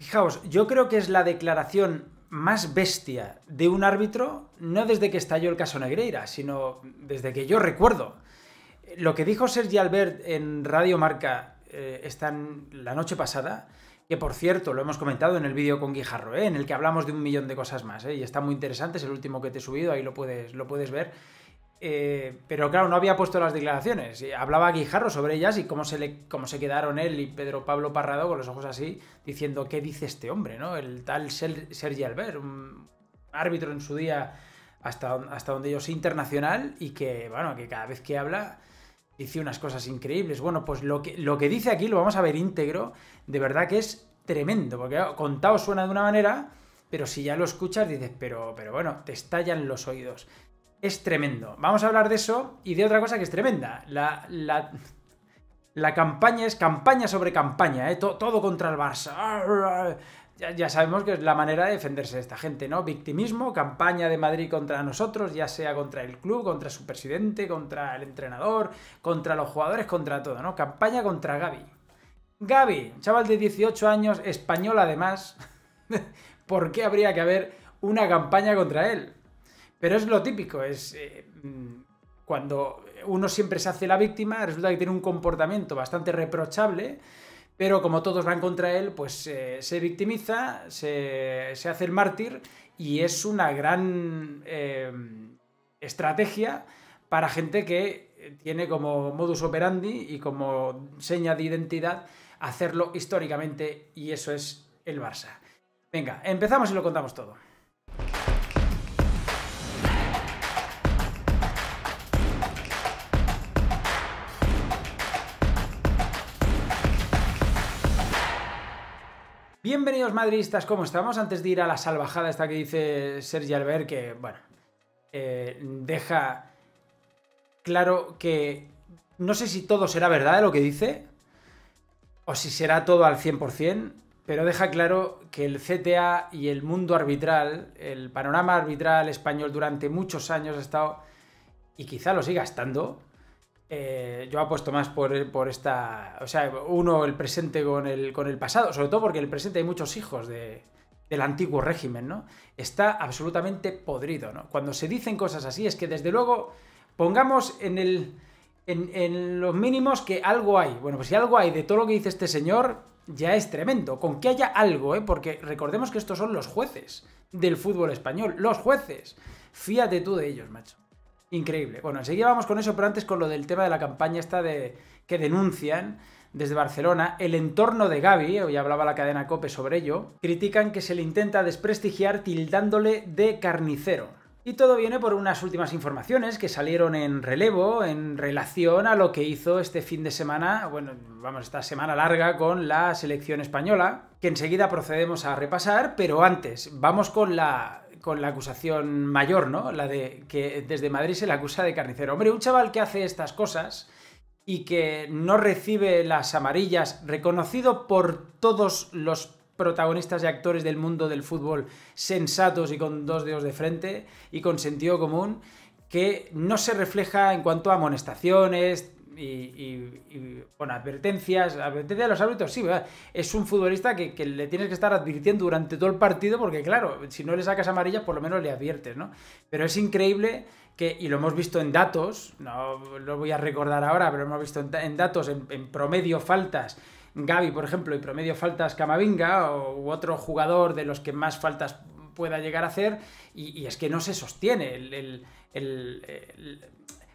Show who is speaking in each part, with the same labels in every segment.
Speaker 1: Fijaos, yo creo que es la declaración más bestia de un árbitro, no desde que estalló el caso Negreira, sino desde que yo recuerdo. Lo que dijo Sergi Albert en Radio Marca eh, la noche pasada, que por cierto lo hemos comentado en el vídeo con Guijarro, eh, en el que hablamos de un millón de cosas más, eh, y está muy interesante, es el último que te he subido, ahí lo puedes, lo puedes ver eh, pero claro, no había puesto las declaraciones. Hablaba Guijarro sobre ellas y cómo se, le, se quedaron él y Pedro Pablo Parrado con los ojos así, diciendo, ¿qué dice este hombre? ¿no? El tal Sergi Albert, un árbitro en su día hasta, hasta donde yo sé internacional y que, bueno, que cada vez que habla dice unas cosas increíbles. Bueno, pues lo que, lo que dice aquí lo vamos a ver íntegro, de verdad que es tremendo, porque contado suena de una manera, pero si ya lo escuchas dices, pero, pero bueno, te estallan los oídos es tremendo. Vamos a hablar de eso y de otra cosa que es tremenda. La, la, campaña es campaña sobre campaña, ¿eh? todo, contra el Barça. Ya, ya, sabemos que es la manera de defenderse de esta gente, ¿no? Victimismo, campaña de Madrid contra nosotros, ya sea contra el club, contra su presidente, contra el entrenador, contra los jugadores, contra todo, ¿no? Campaña contra Gaby. Gaby, chaval de 18 años, español además. ¿Por qué habría que haber una campaña contra él? Pero es lo típico, es eh, mm, cuando uno siempre se hace la víctima, resulta que tiene un comportamiento bastante reprochable, pero como todos van contra él, pues eh, se victimiza, se, hace el mártir y es una gran eh, estrategia para gente que tiene como modus operandi y como seña de identidad hacerlo históricamente y eso es el Barça. Venga, empezamos y lo contamos todo. madridistas, ¿cómo estamos? Antes de ir a la salvajada esta que dice Sergi Albert, que, bueno, eh, deja claro que no sé si todo será verdad lo que dice, o si será todo al 100%, pero deja claro que el CTA y el mundo arbitral, el panorama arbitral español durante muchos años ha estado, y quizá lo siga estando, eh, yo apuesto más por, esta. O sea, uno el presente con el, con el pasado, sobre todo porque en el presente hay muchos hijos de, del antiguo régimen, ¿no? Está absolutamente podrido, ¿no? Cuando se dicen cosas así es que desde luego pongamos en el. En, los mínimos que algo hay. Bueno, pues si algo hay de todo lo que dice este señor, ya es tremendo. Con que haya algo, ¿eh? porque recordemos que estos son los jueces del fútbol español, los jueces. Fíate tú de ellos, macho. Increíble. Bueno, enseguida vamos con eso, pero antes con lo del tema de la campaña esta de que denuncian desde Barcelona, el entorno de Gaby, hoy hablaba la cadena Cope sobre ello, critican que se le intenta desprestigiar tildándole de carnicero. Y todo viene por unas últimas informaciones que salieron en relevo en relación a lo que hizo este fin de semana, bueno, vamos, esta semana larga con la selección española, que enseguida procedemos a repasar, pero antes, vamos con la con la acusación mayor, ¿no? La de que desde Madrid se le acusa de carnicero. Hombre, un chaval que hace estas cosas y que no recibe las amarillas, reconocido por todos los protagonistas y actores del mundo del fútbol sensatos y con dos dedos de frente y con sentido común, que no se refleja en cuanto a amonestaciones, y, con advertencias, advertencias de los árbitros, sí, es un futbolista que, le tienes que estar advirtiendo durante todo el partido porque claro, si no le sacas amarillas por lo menos le adviertes, ¿no? Pero es increíble que, y lo hemos visto en datos, no lo voy a recordar ahora, pero lo hemos visto en, datos, en, promedio faltas, Gaby, por ejemplo, y promedio faltas Camavinga u otro jugador de los que más faltas pueda llegar a hacer, y, es que no se sostiene. el,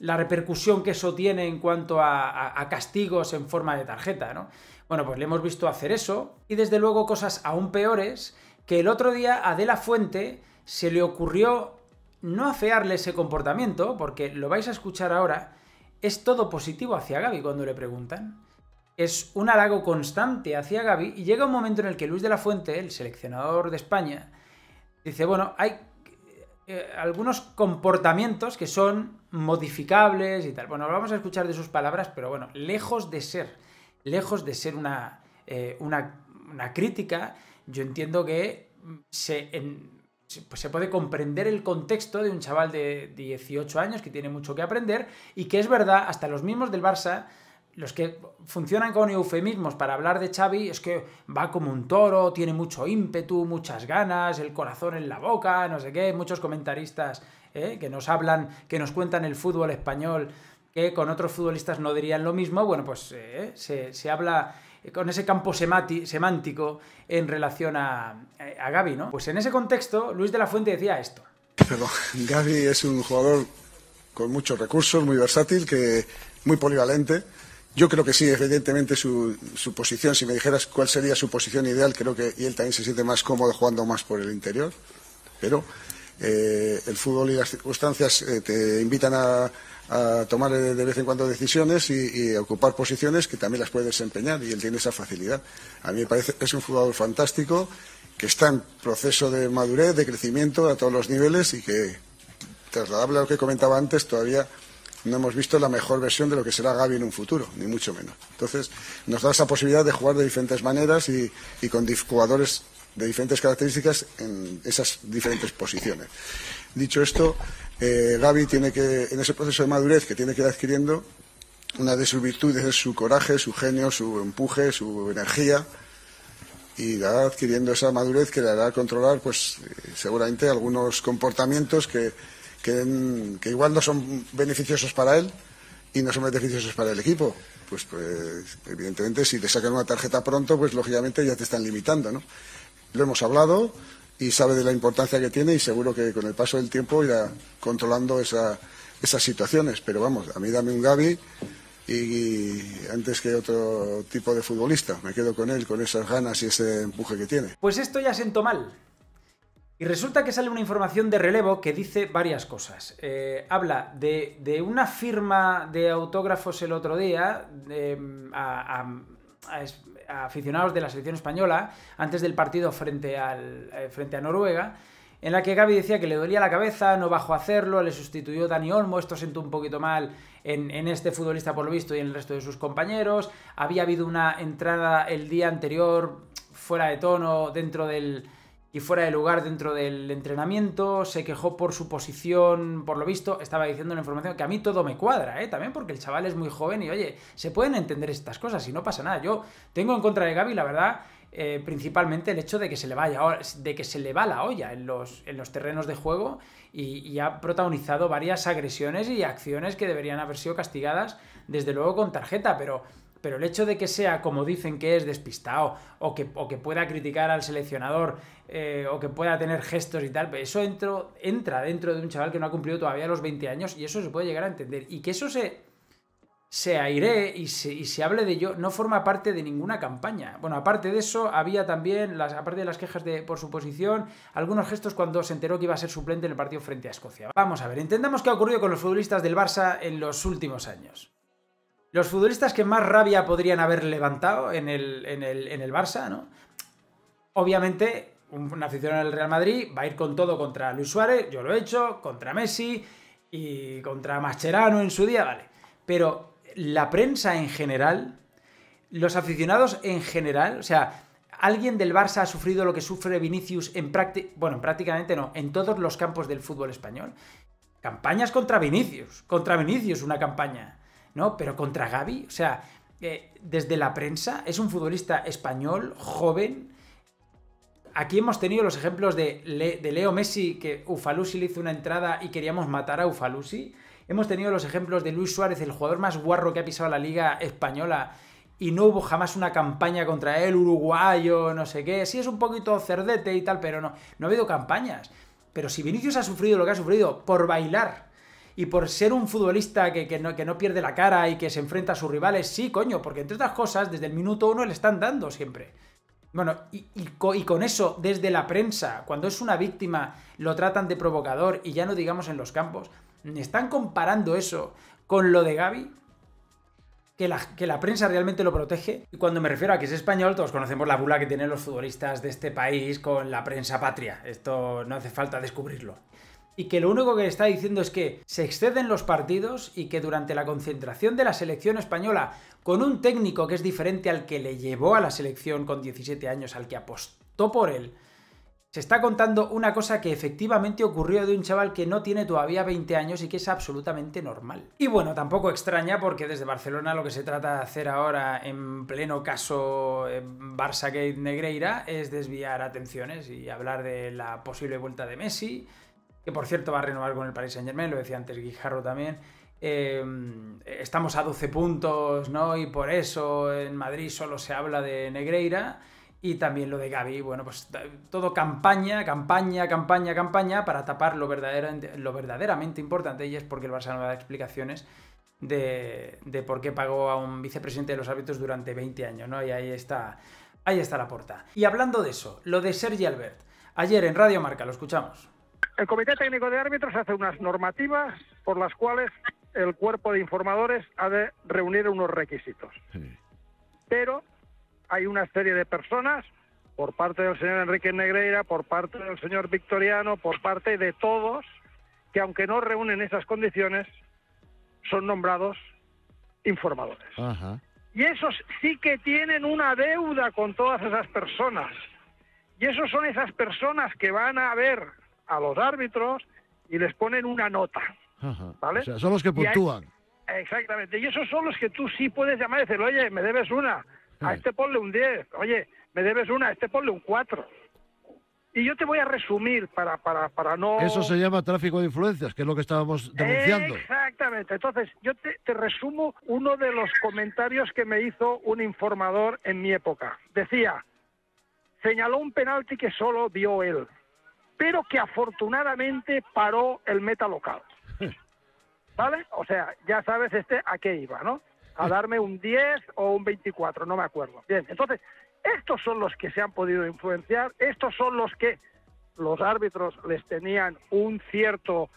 Speaker 1: la repercusión que eso tiene en cuanto a, castigos en forma de tarjeta, ¿no? Bueno, pues le hemos visto hacer eso y desde luego cosas aún peores que el otro día a De La Fuente se le ocurrió no afearle ese comportamiento, porque lo vais a escuchar ahora, es todo positivo hacia Gaby cuando le preguntan. Es un halago constante hacia Gaby y llega un momento en el que Luis de la Fuente, el seleccionador de España, dice, bueno, hay algunos comportamientos que son modificables y tal. Bueno, vamos a escuchar de sus palabras, pero bueno, lejos de ser, lejos de ser una, eh, una, crítica, yo entiendo que se, pues se puede comprender el contexto de un chaval de 18 años que tiene mucho que aprender y que es verdad, hasta los mismos del Barça los que funcionan con eufemismos para hablar de Xavi es que va como un toro, tiene mucho ímpetu, muchas ganas, el corazón en la boca, no sé qué, muchos comentaristas ¿eh? que nos hablan, que nos cuentan el fútbol español, que con otros futbolistas no dirían lo mismo, bueno, pues eh, se, habla eh, con ese campo semántico en relación a, a Gaby, ¿no? Pues en ese contexto, Luis de la Fuente decía esto.
Speaker 2: Pero Gaby es un jugador con muchos recursos, muy versátil, que muy polivalente yo creo que sí, evidentemente su, posición, si me dijeras cuál sería su posición ideal, creo que y él también se siente más cómodo jugando más por el interior, pero eh, el fútbol y las circunstancias eh, te invitan a, tomar eh, de vez en cuando decisiones y, ocupar posiciones que también las puede desempeñar y él tiene esa facilidad. A mí me parece que es un jugador fantástico que está en proceso de madurez, de crecimiento a todos los niveles y que, trasladable a lo que comentaba antes, todavía no hemos visto la mejor versión de lo que será Gaby en un futuro, ni mucho menos. Entonces, nos da esa posibilidad de jugar de diferentes maneras y, con jugadores de diferentes características en esas diferentes posiciones. Dicho esto, eh, Gaby tiene que, en ese proceso de madurez que tiene que ir adquiriendo, una de sus virtudes es su coraje, su genio, su empuje, su energía, y va adquiriendo esa madurez que le hará controlar, pues, eh, seguramente algunos comportamientos que que, que igual no son beneficiosos para él y no son beneficiosos para el equipo. Pues, pues evidentemente si te sacan una tarjeta pronto, pues lógicamente ya te están limitando, ¿no? Lo hemos hablado y sabe de la importancia que tiene y seguro que con el paso del tiempo irá controlando esa, esas situaciones. Pero vamos, a mí dame un Gaby y, antes que otro tipo de futbolista. Me quedo con él, con esas ganas y ese empuje que tiene.
Speaker 1: Pues esto ya siento mal. Y resulta que sale una información de relevo que dice varias cosas. Eh, habla de, una firma de autógrafos el otro día eh, a, aficionados de la selección española antes del partido frente, eh, frente a Noruega, en la que Gaby decía que le dolía la cabeza, no bajó a hacerlo, le sustituyó Dani Olmo, esto sentó un poquito mal en este futbolista por lo visto y en el resto de sus compañeros. Había habido una entrada el día anterior fuera de tono dentro del y fuera de lugar dentro del entrenamiento, se quejó por su posición, por lo visto, estaba diciendo una información que a mí todo me cuadra, ¿eh? también porque el chaval es muy joven y oye, se pueden entender estas cosas y no pasa nada. Yo tengo en contra de Gaby, la verdad, eh, principalmente el hecho de que se le vaya de que se le va la olla en los, en los terrenos de juego y, ha protagonizado varias agresiones y acciones que deberían haber sido castigadas desde luego con tarjeta pero pero el hecho de que sea, como dicen, que es despistado, o que, o que pueda criticar al seleccionador, eh, o que pueda tener gestos y tal, pues eso entra dentro de un chaval que no ha cumplido todavía los 20 años y eso se puede llegar a entender. Y que eso se, se aire y se, se, hable de ello, no forma parte de ninguna campaña. Bueno, aparte de eso, había también, las, aparte de las quejas de, por su posición, algunos gestos cuando se enteró que iba a ser suplente en el partido frente a Escocia. Vamos a ver, entendamos qué ha ocurrido con los futbolistas del Barça en los últimos años los futbolistas que más rabia podrían haber levantado en el, en Barça, ¿no? Obviamente, un, aficionado del Real Madrid va a ir con todo contra Luis Suárez, yo lo he hecho, contra Messi y contra Mascherano en su día, vale. Pero la prensa en general, los aficionados en general, o sea, ¿alguien del Barça ha sufrido lo que sufre Vinicius en práctica bueno, prácticamente no, en todos los campos del fútbol español? Campañas contra Vinicius, contra Vinicius una campaña. ¿no? Pero contra Gaby, o sea, eh, desde la prensa, es un futbolista español, joven. Aquí hemos tenido los ejemplos de, Leo Messi, que Ufalusi le hizo una entrada y queríamos matar a Ufalusi. Hemos tenido los ejemplos de Luis Suárez, el jugador más guarro que ha pisado la liga española, y no hubo jamás una campaña contra él, uruguayo, no sé qué. Sí es un poquito cerdete y tal, pero no, no ha habido campañas. Pero si Vinicius ha sufrido lo que ha sufrido por bailar y por ser un futbolista que, que, no, pierde la cara y que se enfrenta a sus rivales, sí, coño, porque entre otras cosas, desde el minuto uno le están dando siempre. Bueno, y, con eso, desde la prensa, cuando es una víctima, lo tratan de provocador y ya no digamos en los campos, ¿están comparando eso con lo de Gaby? Que que la prensa realmente lo protege. Y cuando me refiero a que es español, todos conocemos la bula que tienen los futbolistas de este país con la prensa patria. Esto no hace falta descubrirlo y que lo único que está diciendo es que se exceden los partidos y que durante la concentración de la selección española, con un técnico que es diferente al que le llevó a la selección con 17 años, al que apostó por él, se está contando una cosa que efectivamente ocurrió de un chaval que no tiene todavía 20 años y que es absolutamente normal. Y bueno, tampoco extraña porque desde Barcelona lo que se trata de hacer ahora en pleno caso eh, Barça-Gate Negreira es desviar atenciones y hablar de la posible vuelta de Messi, que por cierto va a renovar con el Paris Saint Germain, lo decía antes Guijarro también. Eh, estamos a 12 puntos, ¿no? Y por eso en Madrid solo se habla de Negreira. Y también lo de Gaby, bueno, pues todo campaña, campaña, campaña, campaña para tapar lo, verdaderamente, lo verdaderamente importante y es porque el Barça no da explicaciones de, por qué pagó a un vicepresidente de los árbitros durante 20 años, ¿no? Y ahí está, ahí está la puerta Y hablando de eso, lo de Sergi Albert, ayer en Radio Marca, lo escuchamos. El Comité Técnico de Árbitros hace unas
Speaker 3: normativas por las cuales el cuerpo de informadores ha de reunir unos requisitos. Pero hay una serie de personas, por parte del señor Enrique Negreira, por parte del señor Victoriano, por parte de todos, que aunque no reúnen esas condiciones, son nombrados informadores. Y esos sí que tienen una deuda con todas esas personas. Y esos son esas personas que van a ver a los árbitros y les ponen una nota.
Speaker 4: ¿vale? O sea, son los que puntúan.
Speaker 3: exactamente. Y esos son los que tú sí puedes llamar y decir, oye, me debes una. A este ponle un 10. Oye, me debes una. A este ponle un 4. Y yo te voy a resumir para, para, para no... Eso se
Speaker 4: llama tráfico de influencias, que es lo que estábamos denunciando.
Speaker 3: Exactamente. Entonces, yo te, te resumo uno de los comentarios que me hizo un informador en mi época. Decía, señaló un penalti que solo vio él pero que afortunadamente paró el meta local. ¿Vale? O sea, ya sabes este a qué iba, ¿no? A darme un 10 o un 24, no me acuerdo. Bien, entonces, estos son los que se han podido influenciar, estos son los que los árbitros les tenían un cierto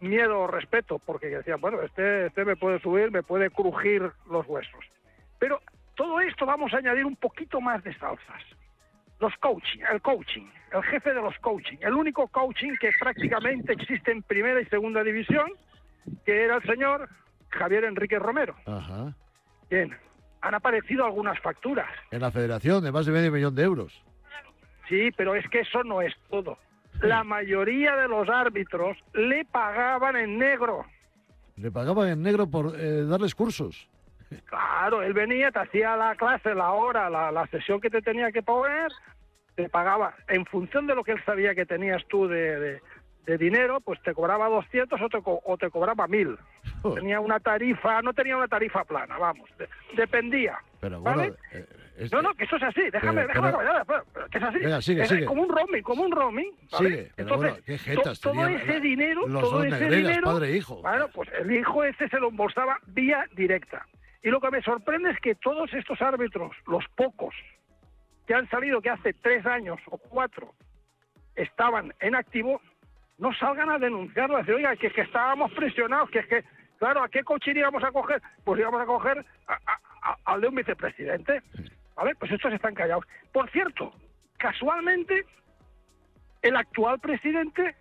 Speaker 3: miedo o respeto, porque decían, bueno, este, este me puede subir, me puede crujir los huesos. Pero todo esto vamos a añadir un poquito más de salsas los coaching, el coaching, el jefe de los coaching, el único coaching que prácticamente existe en primera y segunda división, que era el señor Javier Enrique Romero. Ajá. Bien, han aparecido algunas facturas.
Speaker 4: En la federación, de más de medio millón de euros.
Speaker 3: Sí, pero es que eso no es todo. La mayoría de los árbitros le pagaban en negro.
Speaker 4: Le pagaban en negro por eh, darles cursos.
Speaker 3: Claro, él venía, te hacía la clase, la hora, la, la sesión que te tenía que poner, te pagaba, en función de lo que él sabía que tenías tú de, de, dinero, pues te cobraba 200 o te, o te cobraba 1000. Tenía una tarifa, no tenía una tarifa plana, vamos, dependía.
Speaker 4: Pero bueno, ¿vale? Eh,
Speaker 3: no, no, que eso es así, déjame, déjame,
Speaker 4: que es así. Venga, sigue, es como
Speaker 3: un roaming, como un roaming.
Speaker 4: Sigue, Entonces, bueno, qué todo ese
Speaker 3: dinero, todo ese dinero, padre e hijo. Bueno, pues el hijo ese se lo embolsaba vía directa. Y lo que me sorprende es que todos estos árbitros, los pocos, que han salido que hace tres años o cuatro estaban en activo, no salgan a denunciarlas. Oiga, que es que estábamos presionados, que es que, claro, ¿a qué coche íbamos a coger? Pues íbamos a coger al de un vicepresidente. a ver Pues estos están callados. Por cierto, casualmente, el actual presidente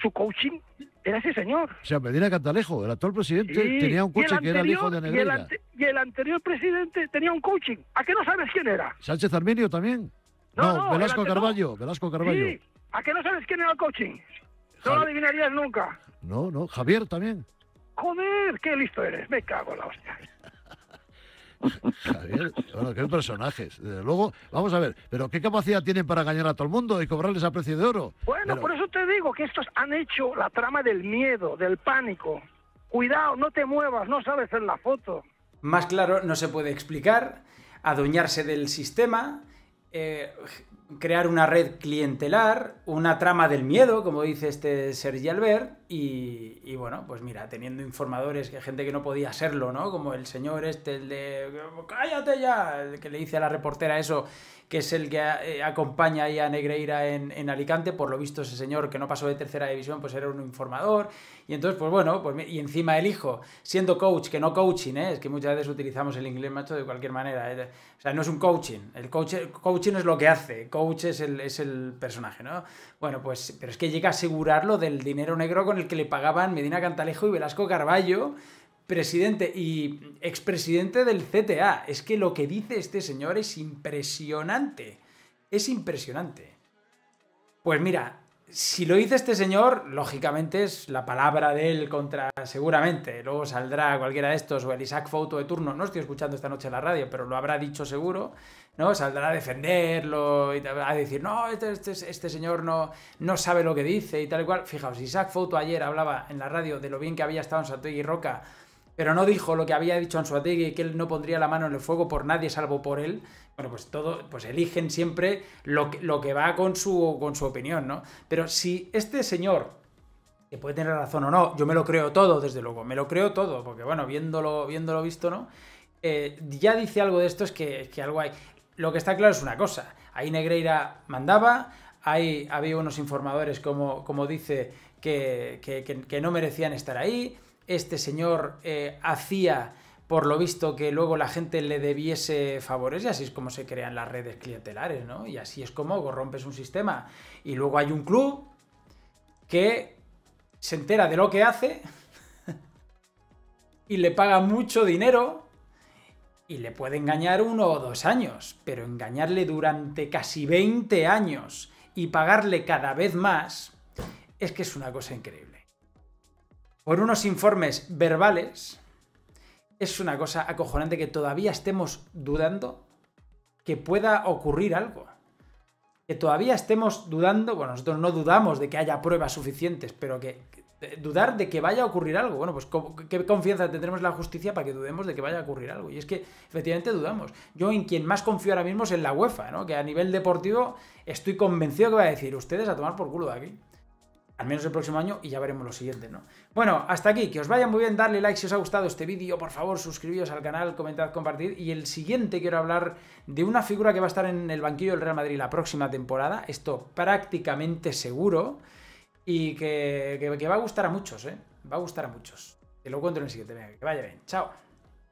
Speaker 3: su coaching era ese señor.
Speaker 4: O sea, Medina Cantalejo, el actual presidente, tenía un coche que era el hijo de Negreira.
Speaker 3: Y el, anterior presidente tenía un coaching. ¿A qué no sabes quién era?
Speaker 4: ¿Sánchez Arminio también? No, no, Velasco Carballo, Velasco Carballo.
Speaker 3: ¿A qué no sabes quién era el coaching? No lo adivinarías nunca.
Speaker 4: No, no, Javier también.
Speaker 3: Joder, qué listo eres, me cago en la hostia.
Speaker 4: Javier, bueno, qué personajes. Desde luego, vamos a ver, pero ¿qué capacidad tienen para engañar a todo el mundo y cobrarles a precio de oro?
Speaker 3: Bueno, por eso te digo que estos han hecho la trama del miedo, del pánico. Cuidado, no te muevas, no sabes en la foto.
Speaker 1: Más claro, no se puede explicar, adueñarse del sistema eh, crear una red clientelar, una trama del miedo, como dice este Sergi Albert, y, bueno, pues mira, teniendo informadores, que gente que no podía serlo, ¿no? Como el señor este, el de, cállate ya, el que le dice a la reportera eso, que es el que eh, acompaña a Negreira en, Alicante. Por lo visto, ese señor que no pasó de tercera división, pues era un informador. Y entonces, pues bueno, pues, y encima el hijo, siendo coach, que no coaching, ¿eh? es que muchas veces utilizamos el inglés macho de cualquier manera. ¿eh? O sea, no es un coaching. El coach, coaching es lo que hace, coach es el, es el personaje, ¿no? Bueno, pues, pero es que llega a asegurarlo del dinero negro con el que le pagaban Medina Cantalejo y Velasco Carballo presidente y expresidente del CTA. Es que lo que dice este señor es impresionante. Es impresionante. Pues mira, si lo dice este señor, lógicamente es la palabra de él contra seguramente. Luego saldrá cualquiera de estos o el Isaac Foto de turno. No estoy escuchando esta noche en la radio, pero lo habrá dicho seguro. ¿no? Saldrá a defenderlo, y a decir, no, este, este, este, señor no, no sabe lo que dice y tal y cual. Fijaos, Isaac Foto ayer hablaba en la radio de lo bien que había estado en Santiago y Roca pero no dijo lo que había dicho Anzuategui, que él no pondría la mano en el fuego por nadie salvo por él. Bueno, pues todo, pues eligen siempre lo que, lo que va con su, con su opinión, ¿no? Pero si este señor, que puede tener razón o no, yo me lo creo todo, desde luego, me lo creo todo, porque bueno, viéndolo, viéndolo visto, ¿no? Eh, ya dice algo de esto, es que, algo hay. Lo que está claro es una cosa, ahí Negreira mandaba, ahí había unos informadores, como, como dice, que, que no merecían estar ahí este señor eh, hacía por lo visto que luego la gente le debiese favores y así es como se crean las redes clientelares, ¿no? Y así es como rompes un sistema y luego hay un club que se entera de lo que hace y le paga mucho dinero y le puede engañar uno o dos años, pero engañarle durante casi 20 años y pagarle cada vez más es que es una cosa increíble por unos informes verbales, es una cosa acojonante que todavía estemos dudando que pueda ocurrir algo. Que todavía estemos dudando, bueno, nosotros no dudamos de que haya pruebas suficientes, pero que, eh, dudar de que vaya a ocurrir algo. Bueno, pues qué confianza tendremos la justicia para que dudemos de que vaya a ocurrir algo. Y es que efectivamente dudamos. Yo en quien más confío ahora mismo es en la UEFA, ¿no? Que a nivel deportivo estoy convencido que va a decir ustedes a tomar por culo de aquí al menos el próximo año y ya veremos lo siguiente, ¿no? Bueno, hasta aquí, que os vaya muy bien, darle like si os ha gustado este vídeo, por favor, suscribíos al canal, comentad, compartid, y el siguiente quiero hablar de una figura que va a estar en el banquillo del Real Madrid la próxima temporada, esto prácticamente seguro, y que, va a gustar a muchos, ¿eh? Va a gustar a muchos. Te lo cuento en el siguiente, venga, que vaya bien, chao.